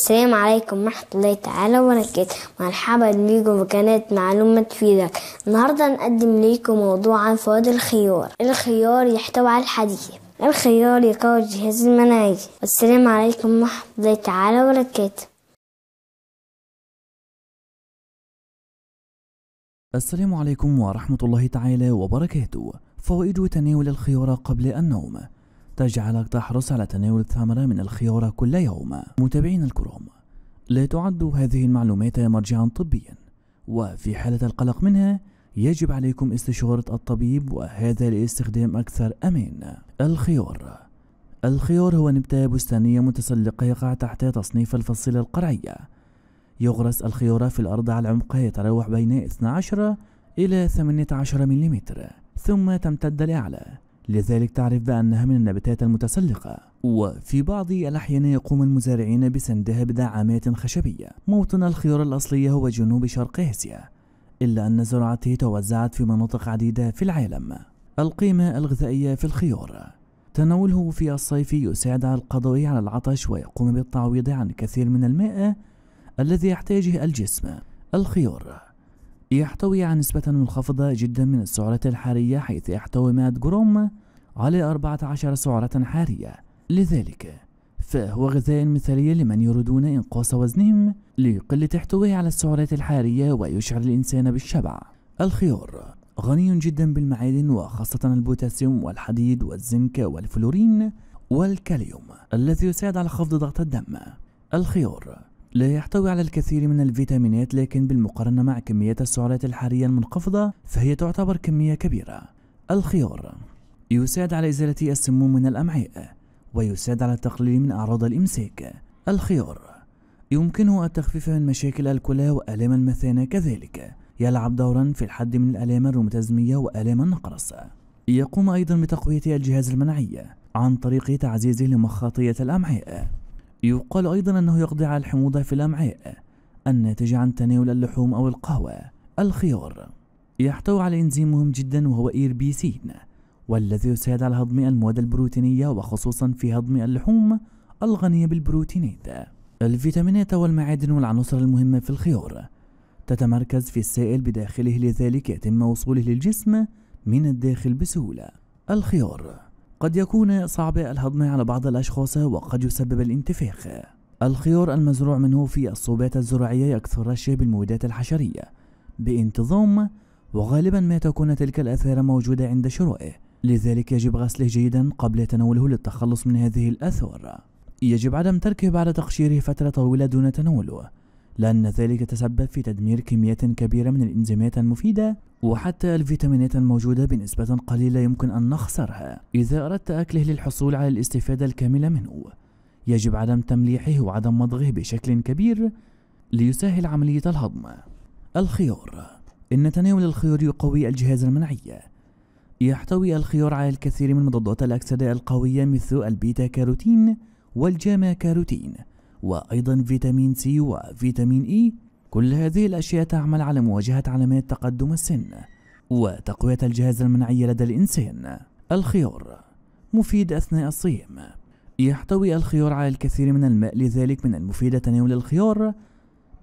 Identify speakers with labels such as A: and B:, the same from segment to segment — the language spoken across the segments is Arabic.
A: السلام عليكم ورحمة الله تعالى وبركاته مرحبا بيكم في قناة معلومة تفيدك النهاردة نقدم ليكم موضوع عن فوائد الخيار الخيار يحتوي على الحديد الخيار يقوي الجهاز المناعي والسلام عليكم ورحمة الله تعالى وبركاته السلام عليكم ورحمة الله تعالى وبركاته فوائد تناول الخيار قبل النوم تجعلك تحرص على تناول الثمرة من الخيار كل يوم متابعين الكرام لا تعد هذه المعلومات مرجعا طبيا وفي حالة القلق منها يجب عليكم استشارة الطبيب وهذا لاستخدام أكثر أمان الخيار الخيار هو نبتة بستانية متسلقة يقع تحت تصنيف الفصيلة القرعية يغرس الخيار في الأرض على عمق يتراوح بين 12 إلى 18 ملم ثم تمتد لأعلى لذلك تعرف بأنها من النباتات المتسلقة وفي بعض الأحيان يقوم المزارعين بسندها بدعامات خشبية موطن الخيار الأصلية هو جنوب شرق آسيا إلا أن زراعته توزعت في مناطق عديدة في العالم القيمة الغذائية في الخيار تناوله في الصيف يساعد على القضاء على العطش ويقوم بالتعويض عن كثير من الماء الذي يحتاجه الجسم الخيار يحتوي على نسبة منخفضة جدا من السعرات الحرارية حيث يحتوي 100 جرام على 14 سعرة حرارية لذلك فهو غذاء مثالي لمن يريدون إنقاص وزنهم لقلة احتوائه على السعرات الحرارية ويشعر الإنسان بالشبع الخيار غني جدا بالمعادن وخاصة البوتاسيوم والحديد والزنك والفلورين والكاليوم الذي يساعد على خفض ضغط الدم الخيار لا يحتوي على الكثير من الفيتامينات لكن بالمقارنة مع كميات السعرات الحرارية المنخفضة فهي تعتبر كمية كبيرة الخيار يساعد على إزالة السموم من الأمعاء ويساعد على التقليل من أعراض الإمساك الخيار يمكنه التخفيف من مشاكل الكلى وآلام المثانة كذلك يلعب دورا في الحد من الآلام الروماتيزمية وآلام النقرس يقوم أيضا بتقوية الجهاز المناعي عن طريق تعزيزه لمخاطية الأمعاء يقال أيضا أنه يقضي على الحموضة في الأمعاء الناتجة عن تناول اللحوم أو القهوة الخيار يحتوي على إنزيم مهم جدا وهو إيربيسين والذي يساعد على هضم المواد البروتينية وخصوصا في هضم اللحوم الغنية بالبروتينات الفيتامينات والمعادن والعناصر المهمة في الخيار تتمركز في السائل بداخله لذلك يتم وصوله للجسم من الداخل بسهولة الخيار قد يكون صعب الهضم على بعض الأشخاص وقد يسبب الانتفاخ الخيار المزروع منه في الصوبات الزراعية يكثر الشيء بالمويدات الحشرية بانتظام وغالبا ما تكون تلك الأثار موجودة عند شرائه لذلك يجب غسله جيدا قبل تناوله للتخلص من هذه الأثار يجب عدم تركه بعد تقشيره فترة طويلة دون تناوله لأن ذلك تسبب في تدمير كميات كبيرة من الإنزيمات المفيدة وحتى الفيتامينات الموجودة بنسبة قليلة يمكن أن نخسرها إذا أردت أكله للحصول على الاستفادة الكاملة منه يجب عدم تمليحه وعدم مضغه بشكل كبير ليسهل عملية الهضم الخيار إن تناول الخيار يقوي الجهاز المناعي يحتوي الخيار على الكثير من مضادات الأكسدة القوية مثل البيتا كاروتين والجاما كاروتين وأيضا فيتامين سي وفيتامين إي كل هذه الأشياء تعمل على مواجهة علامات تقدم السن وتقوية الجهاز المناعي لدى الإنسان الخيار مفيد أثناء الصيام يحتوي الخيار على الكثير من الماء لذلك من المفيد تناول الخيار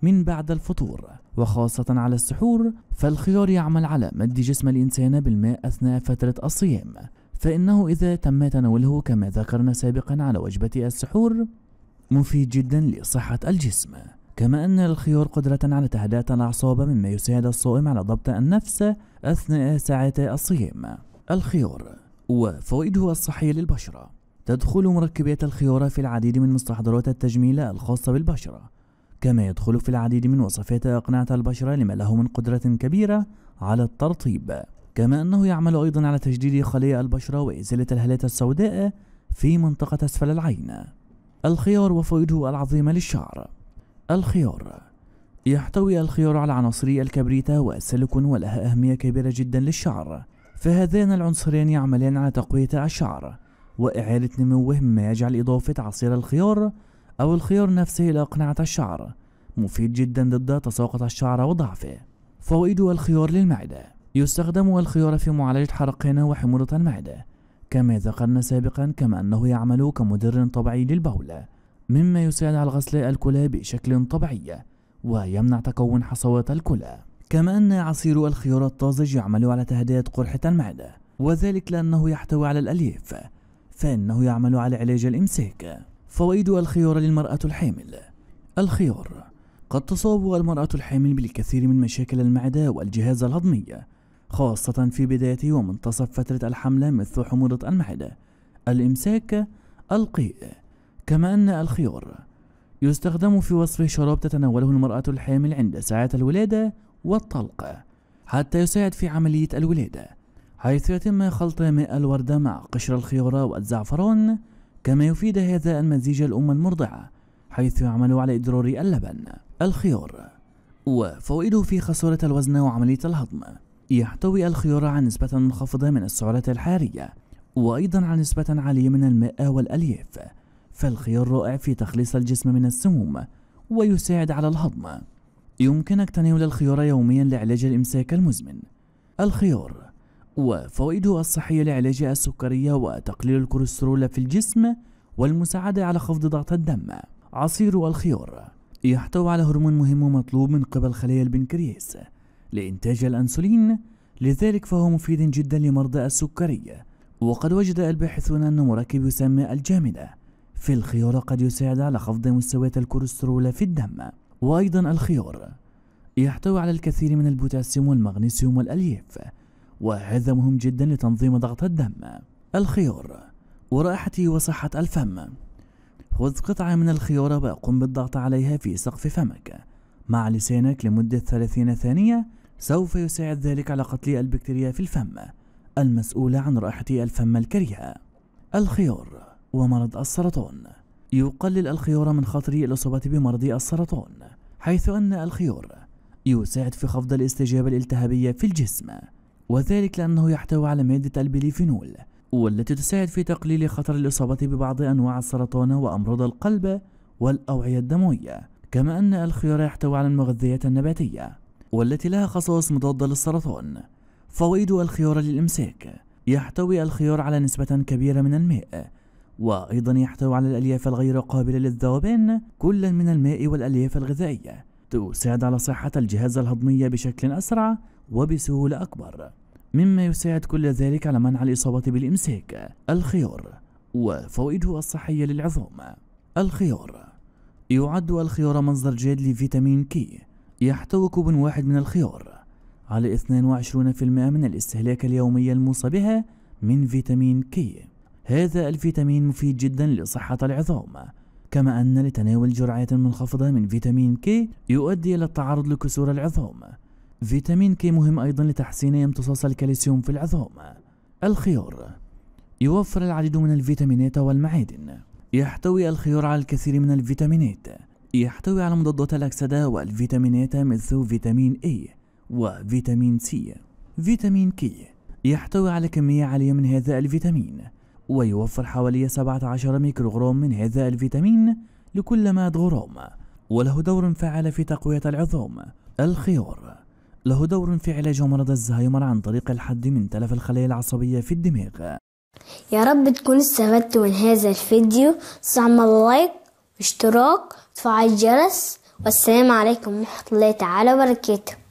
A: من بعد الفطور وخاصة على السحور فالخيار يعمل على مد جسم الإنسان بالماء أثناء فترة الصيام فإنه إذا تم تناوله كما ذكرنا سابقا على وجبة السحور مفيد جدا لصحة الجسم كما أن الخيار قدرة على تهدئة الأعصاب مما يساعد الصائم على ضبط النفس أثناء ساعات الصيام الخيار وفوائده الصحية للبشرة تدخل مركبات الخيار في العديد من مستحضرات التجميل الخاصة بالبشرة كما يدخل في العديد من وصفات أقنعة البشرة لما له من قدرة كبيرة على الترطيب كما أنه يعمل أيضا على تجديد خلايا البشرة وإزالة الهالات السوداء في منطقة أسفل العين الخيار وفوائده العظيمة للشعر الخيار يحتوي الخيار على عناصري الكبريتا والسيليكون ولها أهمية كبيرة جدا للشعر فهذان العنصرين يعملان على تقوية الشعر وإعادة نموه مما يجعل إضافة عصير الخيار أو الخيار نفسه إلى أقنعة الشعر مفيد جدا ضد تساقط الشعر وضعفه فوائد الخيار للمعدة يستخدم الخيار في معالجة حرقنا وحموضة المعدة كما ذكرنا سابقا كما أنه يعمل كمدر طبيعي للبول مما يساعد على غسل الكلى بشكل طبيعي ويمنع تكون حصوات الكلى كما أن عصير الخيار الطازج يعمل على تهدئة قرحة المعدة وذلك لأنه يحتوي على الألياف فإنه يعمل على علاج الإمساك فوائد الخيار للمرأة الحامل الخيار قد تصاب المرأة الحامل بالكثير من مشاكل المعدة والجهاز الهضمي خاصة في بداية ومنتصف فترة الحملة مثل حموضة المعدة الإمساك القيء كما أن الخيار يستخدم في وصف شراب تتناوله المرأة الحامل عند ساعات الولادة والطلق حتى يساعد في عملية الولادة حيث يتم خلط ماء الوردة مع قشر الخيارة والزعفران كما يفيد هذا المزيج الأم المرضعة حيث يعمل على إدرار اللبن الخيار وفوائده في خسارة الوزن وعملية الهضم يحتوي الخيار على نسبة منخفضة من السعرات الحرارية وأيضا على نسبة عالية من الماء والألياف فالخيار رائع في تخليص الجسم من السموم ويساعد على الهضم يمكنك تناول الخيار يوميا لعلاج الإمساك المزمن الخيار وفوائده الصحية لعلاج السكرية وتقليل الكوليسترول في الجسم والمساعدة على خفض ضغط الدم عصير الخيار يحتوي على هرمون مهم ومطلوب من قبل خلايا البنكرياس لإنتاج الأنسولين لذلك فهو مفيد جدا لمرضى السكري وقد وجد الباحثون أن مركب يسمى الجامدة في الخيار قد يساعد على خفض مستويات الكوليسترول في الدم وأيضا الخيار يحتوي على الكثير من البوتاسيوم والمغنيسيوم والألياف وهذا مهم جدا لتنظيم ضغط الدم الخيار ورائحته وصحة الفم خذ قطعة من الخيار وقم بالضغط عليها في سقف فمك مع لسانك لمدة 30 ثانية سوف يساعد ذلك على قتل البكتيريا في الفم المسؤولة عن رائحة الفم الكريهة الخيار ومرض السرطان يقلل الخيار من خطر الإصابة بمرض السرطان حيث أن الخيار يساعد في خفض الاستجابة الالتهابية في الجسم وذلك لأنه يحتوي على مادة البليفينول والتي تساعد في تقليل خطر الإصابة ببعض أنواع السرطان وأمراض القلب والأوعية الدموية كما أن الخيار يحتوي على المغذيات النباتية والتي لها خصائص مضادة للسرطان فوائد الخيار للإمساك يحتوي الخيار على نسبة كبيرة من الماء وأيضا يحتوي على الألياف الغير قابلة للذوبان كل من الماء والألياف الغذائية تساعد على صحة الجهاز الهضمي بشكل أسرع وبسهولة أكبر مما يساعد كل ذلك على منع الإصابة بالإمساك الخيار وفوائده الصحية للعظام الخيار يعد الخيار مصدر جيد لفيتامين كي يحتوي كوب واحد من الخيار على 22% من الاستهلاك اليومي الموصى بها من فيتامين كي هذا الفيتامين مفيد جدا لصحة العظام كما أن لتناول جرعات منخفضة من فيتامين كي يؤدي إلى التعرض لكسور العظام فيتامين كي مهم أيضا لتحسين امتصاص الكالسيوم في العظام الخيار يوفر العديد من الفيتامينات والمعادن يحتوي الخيار على الكثير من الفيتامينات يحتوي على مضادات الأكسدة والفيتامينات مثل فيتامين A وفيتامين C فيتامين K يحتوي على كمية عالية من هذا الفيتامين ويوفر حوالي 17 ميكروغرام من هذا الفيتامين لكل 100 غرام وله دور فعال في تقوية العظام الخيار له دور في علاج مرض الزهايمر عن طريق الحد من تلف الخلايا العصبية في الدماغ يا رب تكونوا استفدتوا من هذا الفيديو استعملوا لايك واشتراك وتفعل الجرس والسلام عليكم ورحمة الله تعالى وبركاته